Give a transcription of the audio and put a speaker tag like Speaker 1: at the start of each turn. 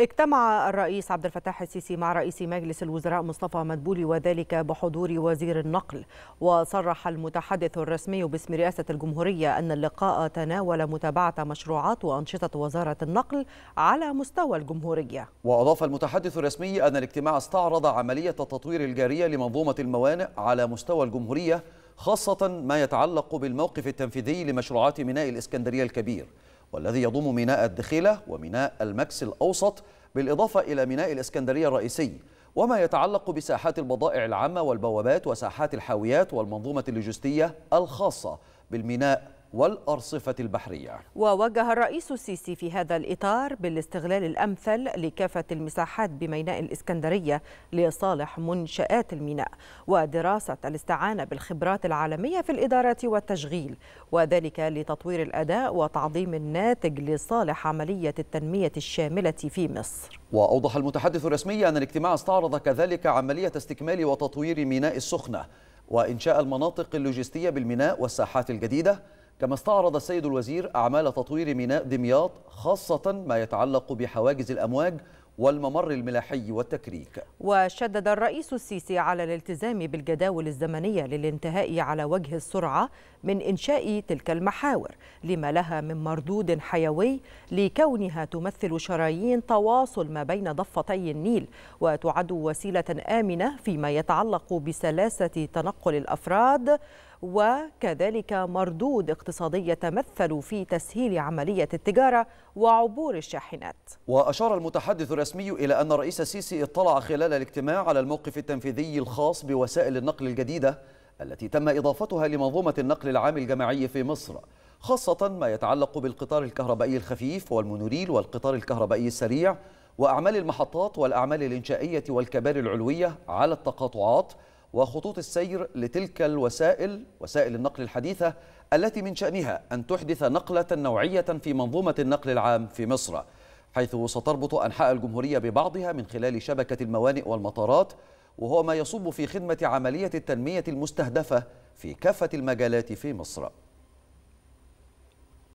Speaker 1: اجتمع الرئيس عبد الفتاح السيسي مع رئيس مجلس الوزراء مصطفى مدبولي وذلك بحضور وزير النقل وصرح المتحدث الرسمي باسم رئاسة الجمهورية أن اللقاء تناول متابعة مشروعات وأنشطة وزارة النقل على مستوى الجمهورية
Speaker 2: وأضاف المتحدث الرسمي أن الاجتماع استعرض عملية التطوير الجارية لمنظومة الموانئ على مستوى الجمهورية خاصة ما يتعلق بالموقف التنفيذي لمشروعات ميناء الإسكندرية الكبير والذي يضم ميناء الدخيلة وميناء المكس الأوسط بالإضافة إلى ميناء الإسكندرية الرئيسي وما يتعلق بساحات البضائع العامة والبوابات وساحات الحاويات والمنظومة اللوجستية الخاصة بالميناء والأرصفة البحرية
Speaker 1: ووجه الرئيس السيسي في هذا الإطار بالاستغلال الأمثل لكافة المساحات بميناء الإسكندرية لصالح منشآت الميناء ودراسة الاستعانة بالخبرات العالمية في الإدارة والتشغيل وذلك لتطوير الأداء وتعظيم الناتج لصالح عملية التنمية
Speaker 2: الشاملة في مصر وأوضح المتحدث الرسمي أن الاجتماع استعرض كذلك عملية استكمال وتطوير ميناء السخنة وإنشاء المناطق اللوجستية بالميناء والساحات الجديدة كما استعرض السيد الوزير أعمال تطوير ميناء دمياط خاصة ما يتعلق بحواجز الأمواج والممر الملاحي والتكريك
Speaker 1: وشدد الرئيس السيسي على الالتزام بالجداول الزمنية للانتهاء على وجه السرعة من إنشاء تلك المحاور لما لها من مردود حيوي لكونها تمثل شرايين تواصل ما بين ضفتي النيل وتعد وسيلة آمنة فيما يتعلق بسلاسة تنقل الأفراد وكذلك مردود اقتصادي يتمثل في تسهيل عملية التجارة وعبور الشاحنات
Speaker 2: وأشار المتحدث الرسمي إلى أن الرئيس السيسي اطلع خلال الاجتماع على الموقف التنفيذي الخاص بوسائل النقل الجديدة التي تم إضافتها لمنظومة النقل العام الجماعي في مصر خاصة ما يتعلق بالقطار الكهربائي الخفيف والمونوريل والقطار الكهربائي السريع وأعمال المحطات والأعمال الإنشائية والكباري العلوية على التقاطعات وخطوط السير لتلك الوسائل وسائل النقل الحديثة التي من شأنها أن تحدث نقلة نوعية في منظومة النقل العام في مصر حيث ستربط أنحاء الجمهورية ببعضها من خلال شبكة الموانئ والمطارات وهو ما يصب في خدمة عملية التنمية المستهدفة في كافة المجالات في مصر